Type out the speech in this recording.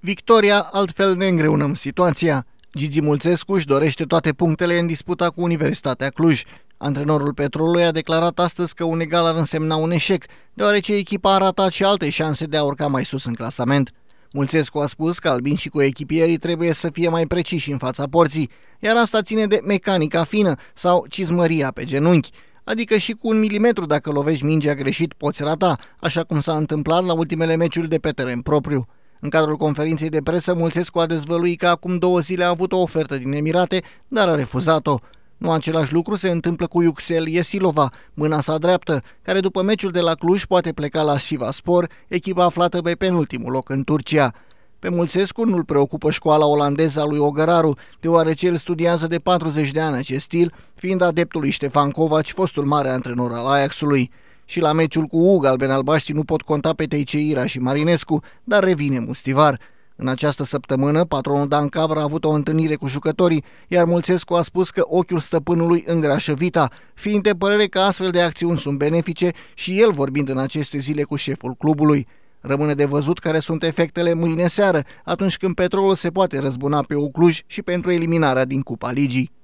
Victoria, altfel ne îngreunăm situația. Gigi Mulțescu își dorește toate punctele în disputa cu Universitatea Cluj. Antrenorul Petrolului a declarat astăzi că un egal ar însemna un eșec, deoarece echipa a ratat și alte șanse de a urca mai sus în clasament. Mulțescu a spus că albin și cu echipierii trebuie să fie mai preciși în fața porții, iar asta ține de mecanica fină sau cizmăria pe genunchi. Adică și cu un milimetru dacă lovești mingea greșit poți rata, așa cum s-a întâmplat la ultimele meciuri de pe teren propriu. În cadrul conferinței de presă, Mulțescu a dezvăluit că acum două zile a avut o ofertă din Emirate, dar a refuzat-o. Nu același lucru se întâmplă cu Iuxel Iesilova, mâna sa dreaptă, care după meciul de la Cluj poate pleca la Sivaspor, echipa aflată pe penultimul loc în Turcia. Pe Mulțescu nu-l preocupă școala olandeză a lui Ogăraru, deoarece el studiază de 40 de ani acest stil, fiind adeptul lui Ștefan Covaci, fostul mare antrenor al Ajaxului. Și la meciul cu galben albenalbaștii nu pot conta pe Teiceira și Marinescu, dar revine Mustivar. În această săptămână, patronul Dan Cabra a avut o întâlnire cu jucătorii, iar Mulțescu a spus că ochiul stăpânului îngrașă vita, fiind de părere că astfel de acțiuni sunt benefice și el vorbind în aceste zile cu șeful clubului. Rămâne de văzut care sunt efectele mâine seară, atunci când petrolul se poate răzbuna pe Ucluj și pentru eliminarea din Cupa Ligii.